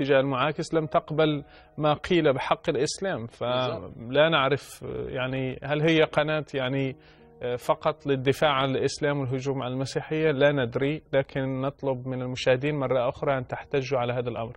الاتجاه المعاكس لم تقبل ما قيل بحق الإسلام فلا نعرف يعني هل هي قناة يعني آه، فقط للدفاع عن الإسلام والهجوم على المسيحية لا ندري لكن نطلب من المشاهدين مرة أخرى أن تحتجوا على هذا الأمر